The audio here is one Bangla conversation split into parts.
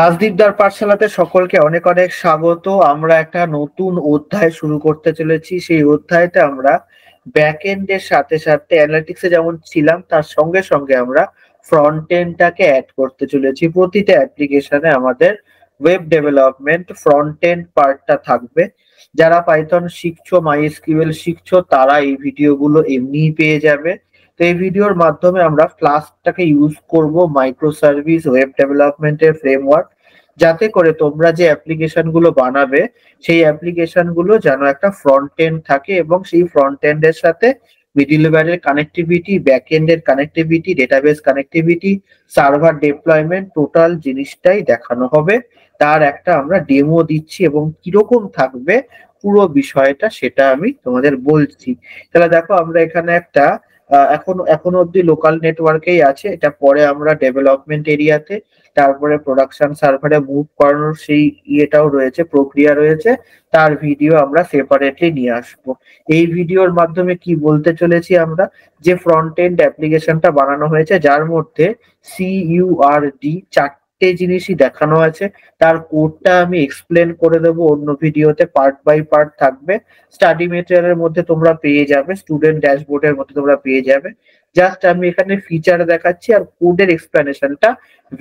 রাজদীপদার পাঠশালাতে সকলকে অনেক অনেক স্বাগত আমরা একটা নতুন অধ্যায় শুরু করতে চলেছি সেই অধ্যায়তে আমরা এর সাথে সাথে অ্যানালিটিক্সে যেমন ছিলাম তার সঙ্গে সঙ্গে আমরা ফ্রন্ট এন্ডটাকে অ্যাড করতে চলেছি প্রতিটা অ্যাপ্লিকেশনে আমাদের ওয়েব ডেভেলপমেন্ট ফ্রন্ট এন্ড পার্টটা থাকবে যারা পাইথন শিখছো মাইএসকিউএল শিখছো তারা এই ভিডিওগুলো এমনিই পেয়ে যাবে তো এই ভিডিওর মাধ্যমে আমরা ফ্লাস্কটাকে ইউজ করব মাইক্রো সার্ভিস ওয়েব ডেভেলপমেন্টের ফ্রেমওয়ার্ক যাতে করে তোমরা যে অ্যাপ্লিকেশন গুলো বানাবে সেই অ্যাপ্লিকেশন গুলো যেন একটা ফ্রন্ট এন্ড থাকে এবং সেই ফ্রন্ট এন্ড এর সাথে মিডিলওয়্যারের কানেক্টিভিটি ব্যাক এন্ডের connectivity database connectivity server deployment total জিনিসটাই দেখানো হবে তার একটা আমরা ডেমো দিচ্ছি এবং কিরকম থাকবে পুরো বিষয়টা সেটা আমি তোমাদের বলছি তাহলে দেখো আমরা এখানে একটা এখন এখন অব্দি লোকাল নেটওয়ার্কেই আছে এটা পরে আমরা ডেভেলপমেন্ট এরিয়াতে তারপরে প্রোডাকশন সার্ভারে মুভ করানোর সেই ইয়েটাও রয়েছে প্রক্রিয়া রয়েছে তার ভিডিও আমরা সেপারেটলি নিয়ে আসব এই ভিডিওর মাধ্যমে কি বলতে চলেছি আমরা যে ফ্রন্ট এন্ড অ্যাপ্লিকেশনটা বানানো হয়েছে যার মধ্যে সিইউআরডি চারটি চারটে জিনিসই দেখানো আছে তার কোডটা আমি এক্সপ্লেন করে দেব অন্য ভিডিওতে পার্ট বাই পার্ট থাকবে স্টাডি মেটেরিয়ালের মধ্যে তোমরা পেয়ে যাবে স্টুডেন্ট ড্যাশবোর্ডের মধ্যে তোমরা পেয়ে যাবে জাস্ট আমি এখানে ফিচার দেখাচ্ছি আর কোডের এক্সপ্লেনেশনটা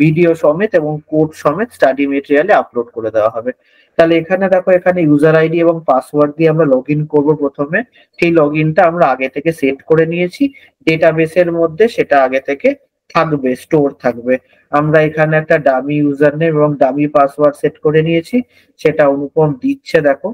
ভিডিও সমেত এবং কোড সমেত স্টাডি মেটেরিয়ালে আপলোড করে দেওয়া হবে তাহলে এখানে দেখো এখানে ইউজার আইডি এবং পাসওয়ার্ড দিয়ে আমরা লগ ইন করবো প্রথমে সেই লগ ইনটা আমরা আগে থেকে সেট করে নিয়েছি ডেটাবেসের মধ্যে সেটা আগে থেকে থাকবে স্টোর থাকবে আমরা এখানে একটা ডামি ইউজার নেম এবং ডামি পাসওয়ার্ড সেট করে নিয়েছি সেটা অনুপম দিচ্ছে দেখো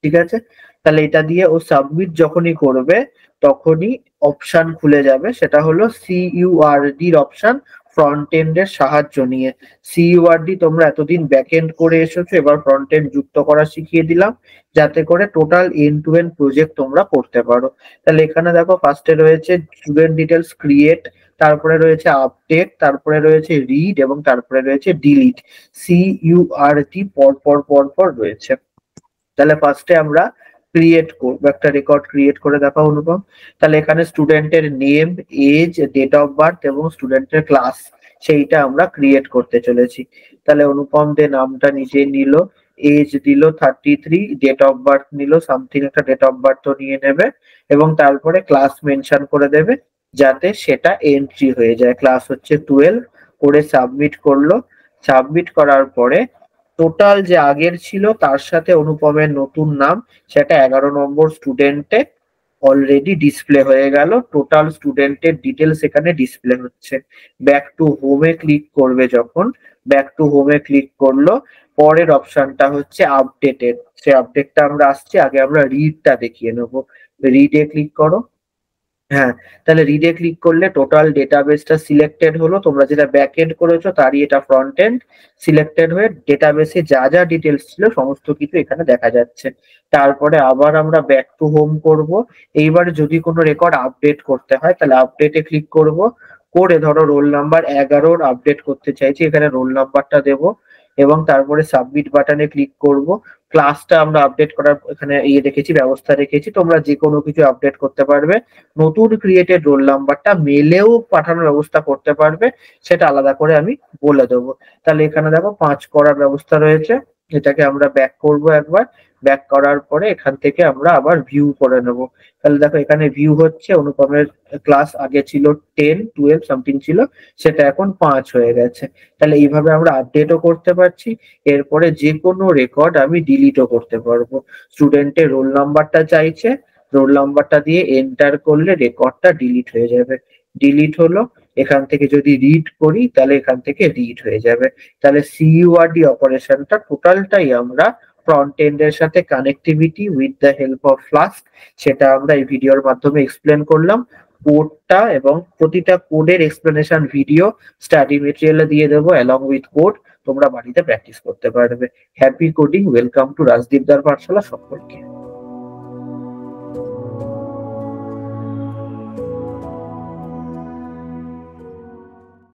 ঠিক আছে তাহলে এটা দিয়ে ও সাবমিট যখনই করবে তখনই অপশন খুলে যাবে সেটা হলো সিইউআরডির অপশন ফ্রন্ট এন্ডের সাহায্য নিয়ে সিইউআরডি তোমরা এতদিন ব্যাক এন্ড করে এসেছো এবার ফ্রন্ট এন্ড যুক্ত করা শিখিয়ে দিলাম যাতে করে total end to end project তোমরা করতে পারো তাহলে এখানে দেখো ফার্স্টে রয়েছে স্টুডেন্ট ডিটেলস ক্রিয়েট তারপরে রয়েছে আপডেট তারপরে রয়েছে রিড এবং তারপরে রয়েছে delete C U R T পর পর পর পর রয়েছে তাহলে ফার্স্টে আমরা ক্রিয়েট করবো একটা রেকর্ড ক্রিয়েট করে দেখা অনুপম তাহলে এখানে স্টুডেন্টের name age date of birth এবং স্টুডেন্টের ক্লাস সেইটা আমরা ক্রিয়েট করতে চলেছি তাহলে অনুপম দে নামটা নিজে নিল এজ দিল thirty three date of birth নিল সামথিং একটা ডেট অফ বার্থ নিয়ে নেবে এবং তারপরে ক্লাস মেনশন করে দেবে যাতে সেটা এন্ট্রি হয়ে যায় ক্লাস হচ্ছে টুয়েলভ করে সাবমিট করলো সাবমিট করার পরে টোটাল যে আগের ছিল তার সাথে অনুপমের নতুন নাম সেটা এগারো নম্বর স্টুডেন্টে অলরেডি ডিসপ্লে হয়ে গেল টোটাল স্টুডেন্টের ডিটেলস এখানে ডিসপ্লে হচ্ছে ব্যাক টু হোমে ক্লিক করবে যখন ব্যাক টু হোমে ক্লিক করলো পরের অপশনটা হচ্ছে আপডেটেড সে আপডেটটা আমরা আসছি আগে আমরা রিডটা দেখিয়ে নেব রিডে ক্লিক করো হ্যাঁ তাহলে রিডে ক্লিক করলে টোটাল ডেটাবেসটা সিলেক্টেড হলো তোমরা যেটা ব্যাক এন্ড করেছো তারই এটা ফ্রন্ট এন্ড সিলেক্টেড হয়ে ডেটাবেসে যা যা ডিটেলস ছিল সমস্ত কিছু এখানে দেখা যাচ্ছে তারপরে আবার আমরা ব্যাক টু হোম করব এইবার যদি কোনো রেকর্ড আপডেট করতে হয় তাহলে আপডেটে ক্লিক করব করে ধরো রোল নাম্বার এগারোর আপডেট করতে চাইছি এখানে রোল নাম্বারটা দেব এবং তারপরে সাবমিট বাটনে ক্লিক করব ক্লাসটা আমরা আপডেট করার এখানে ইয়ে রেখেছি ব্যবস্থা রেখেছি তোমরা যে কোনো কিছু আপডেট করতে পারবে নতুন ক্রিয়েটেড রোল নাম্বারটা মেলেও পাঠানোর ব্যবস্থা করতে পারবে সেটা আলাদা করে আমি বলে দেবো তাহলে এখানে দেখো পাঁচ করার ব্যবস্থা রয়েছে এটাকে আমরা ব্যাক করব একবার ব্যাক করার পরে এখান থেকে আমরা আবার ভিউ করে নেব তাহলে দেখো এখানে ভিউ হচ্ছে অনুপমের ক্লাস আগে ছিল টেন টুয়েলভ সামথিং ছিল সেটা এখন পাঁচ হয়ে গেছে তাহলে এইভাবে আমরা আপডেটও করতে পারছি এরপরে যে কোনো রেকর্ড আমি ডিলিটও করতে পারবো স্টুডেন্টের রোল নাম্বারটা চাইছে রোল নাম্বারটা দিয়ে এন্টার করলে রেকর্ডটা ডিলিট হয়ে যাবে ডিলিট হলো এখান থেকে যদি রিড করি তাহলে এখান থেকে রিড হয়ে যাবে তাহলে সিইউআরডি অপারেশনটা টোটালটাই আমরা ফ্রন্ট এর সাথে connectivity with the help of Flask সেটা আমরা এই ভিডিওর মাধ্যমে এক্সপ্লেন করলাম কোডটা এবং প্রতিটা কোডের এক্সপ্লেনেশন ভিডিও স্টাডি মেটেরিয়ালে দিয়ে দেবো অ্যালং উইথ কোড তোমরা বাড়িতে প্র্যাকটিস করতে পারবে হ্যাপি কোডিং ওয়েলকাম টু দার পাঠশালা সকলকে